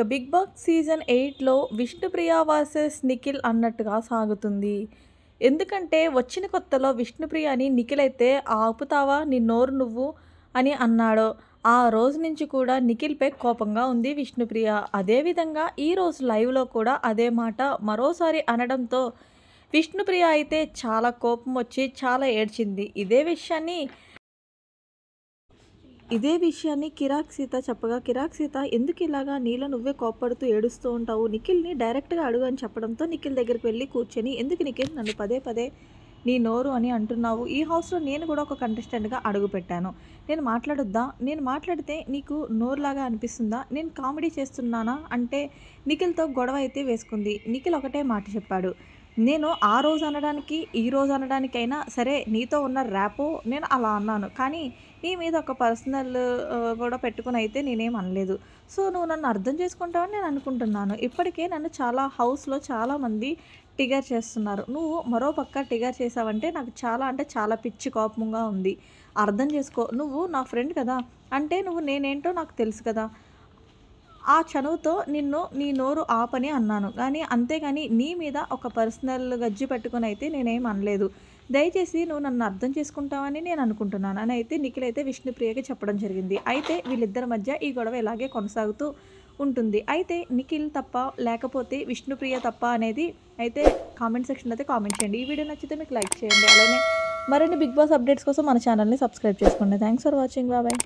ఇక big boss season ఎయిట్లో Vishnupriya versus Nikhil అన్నట్టుగా సాగుతుంది ఎందుకంటే వచ్చిన కొత్తలో అని నిఖిల్ అయితే ఆపుతావా నీ నోరు నువ్వు అని అన్నాడు ఆ రోజు నుంచి కూడా నిఖిల్పై కోపంగా ఉంది విష్ణుప్రియ అదేవిధంగా ఈరోజు లైవ్లో కూడా అదే మాట మరోసారి అనడంతో విష్ణుప్రియ అయితే చాలా కోపం వచ్చి చాలా ఏడ్చింది ఇదే విషయాన్ని ఇదే విషయాన్ని కిరాక్ సీత చెప్పగా కిరాక్ సీత ఎందుకు ఇలాగా నీళ్ళ నువ్వే కోప్పడుతూ ఏడుస్తూ ఉంటావు నిఖిల్ని డైరెక్ట్గా అడుగు అని చెప్పడంతో నిఖిల్ దగ్గరికి వెళ్ళి కూర్చొని ఎందుకు నిఖిల్ నన్ను పదే పదే నీ నోరు అని అంటున్నావు ఈ హౌస్లో నేను కూడా ఒక కంటెస్టెంట్గా అడుగుపెట్టాను నేను మాట్లాడొద్దా నేను మాట్లాడితే నీకు నోరులాగా అనిపిస్తుందా నేను కామెడీ చేస్తున్నానా అంటే నిఖిల్తో గొడవ అయితే వేసుకుంది నిఖిల్ ఒకటే మాట చెప్పాడు నేను ఆ రోజు అనడానికి ఈ రోజు అనడానికైనా సరే నీతో ఉన్న ర్యాపో నేను అలా అన్నాను కానీ నీ మీద ఒక పర్సనల్ కూడా పెట్టుకుని అయితే నేనేం అనలేదు సో నువ్వు నన్ను అర్థం చేసుకుంటావని నేను అనుకుంటున్నాను ఇప్పటికే నన్ను చాలా హౌస్లో చాలామంది టిగర్ చేస్తున్నారు నువ్వు మరో పక్క టిగర్ చేసావంటే నాకు చాలా అంటే చాలా పిచ్చి కోపంగా ఉంది అర్థం చేసుకో నువ్వు నా ఫ్రెండ్ కదా అంటే నువ్వు నేనేంటో నాకు తెలుసు కదా ఆ చనువుతో నిన్ను నీ నోరు ఆపని అన్నాను కానీ అంతేగాని నీ మీద ఒక పర్సనల్ గజ్జి పెట్టుకుని అయితే నేనేం అనలేదు దయచేసి నువ్వు నన్ను అర్థం చేసుకుంటావని నేను అనుకుంటున్నాను అని అయితే నిఖిల్ అయితే విష్ణుప్రియకి చెప్పడం జరిగింది అయితే వీళ్ళిద్దరి మధ్య ఈ గొడవ ఇలాగే కొనసాగుతూ ఉంటుంది అయితే నిఖిల్ తప్ప లేకపోతే విష్ణుప్రియ తప్ప అనేది అయితే కామెంట్ సెక్షన్లో అయితే కామెంట్ చేయండి ఈ వీడియో నచ్చితే మీకు లైక్ చేయండి అలానే మరిన్ని బిగ్ బాస్ అప్డేట్స్ కోసం మన ఛానల్ని సబ్స్క్రైబ్ చేసుకోండి థ్యాంక్స్ ఫర్ వాచింగ్ బాబాయ్